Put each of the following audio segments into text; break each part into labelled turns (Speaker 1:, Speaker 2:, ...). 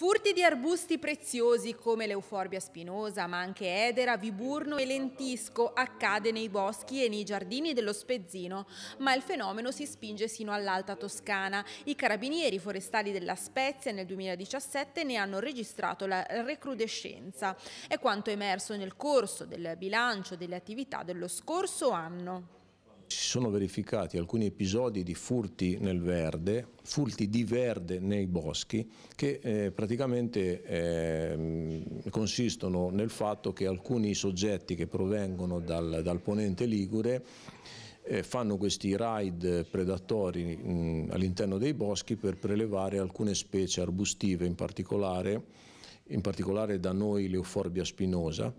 Speaker 1: Furti di arbusti preziosi come l'euforbia spinosa, ma anche edera, viburno e lentisco accade nei boschi e nei giardini dello Spezzino, ma il fenomeno si spinge sino all'Alta Toscana. I carabinieri forestali della Spezia nel 2017 ne hanno registrato la recrudescenza. È quanto emerso nel corso del bilancio delle attività dello scorso anno
Speaker 2: si sono verificati alcuni episodi di furti nel verde, furti di verde nei boschi, che eh, praticamente eh, consistono nel fatto che alcuni soggetti che provengono dal, dal ponente Ligure eh, fanno questi raid predatori all'interno dei boschi per prelevare alcune specie arbustive in particolare, in particolare da noi l'euforbia spinosa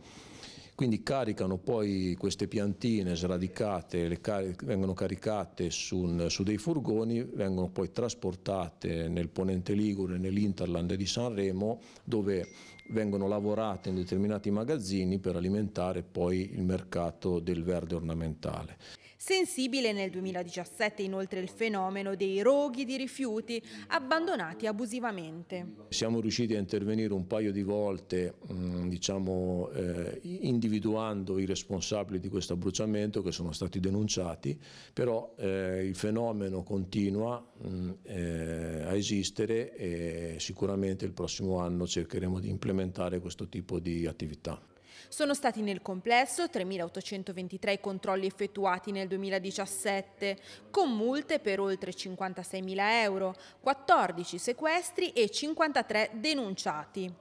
Speaker 2: quindi caricano poi queste piantine sradicate, car vengono caricate su, un, su, dei furgoni, vengono poi trasportate nel Ponente Ligure, nell'Interland di Sanremo, dove vengono lavorate in determinati magazzini per alimentare poi il mercato del verde ornamentale.
Speaker 1: Sensibile nel 2017 inoltre il fenomeno dei roghi di rifiuti abbandonati abusivamente.
Speaker 2: Siamo riusciti a intervenire un paio di volte mm, diciamo, eh, individuando i responsabili di questo abbruciamento che sono stati denunciati, però eh, il fenomeno continua mm, eh, a esistere e sicuramente il prossimo anno cercheremo di implementare questo tipo di attività.
Speaker 1: Sono stati nel complesso 3.823 i controlli effettuati nel 2017, con multe per oltre 56.000 euro, 14 sequestri e 53 denunciati.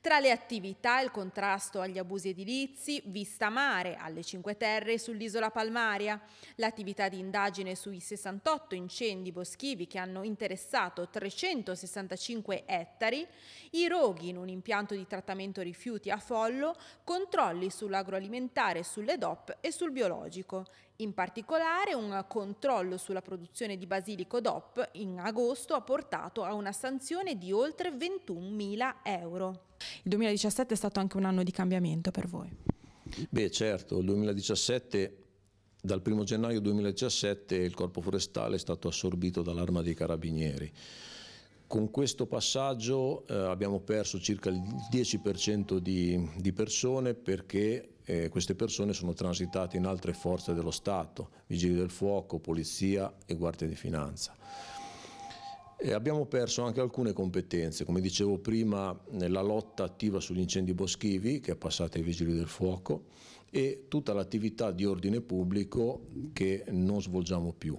Speaker 1: Tra le attività il contrasto agli abusi edilizi, vista mare alle Cinque Terre e sull'isola Palmaria, l'attività di indagine sui 68 incendi boschivi che hanno interessato 365 ettari, i roghi in un impianto di trattamento rifiuti a Follo, controlli sull'agroalimentare, sulle DOP e sul biologico. In particolare un controllo sulla produzione di basilico DOP in agosto ha portato a una sanzione di oltre 21.000 euro. Il 2017 è stato anche un anno di cambiamento per voi.
Speaker 2: Beh certo, il 2017 dal 1 gennaio 2017 il corpo forestale è stato assorbito dall'arma dei carabinieri. Con questo passaggio eh, abbiamo perso circa il 10% di, di, persone perché eh, queste persone sono transitate in altre forze dello Stato, vigili del fuoco, polizia e guardia di finanza. E abbiamo perso anche alcune competenze, come dicevo prima nella lotta attiva sugli incendi boschivi che è passata ai vigili del fuoco e tutta l'attività di ordine pubblico che non svolgiamo più.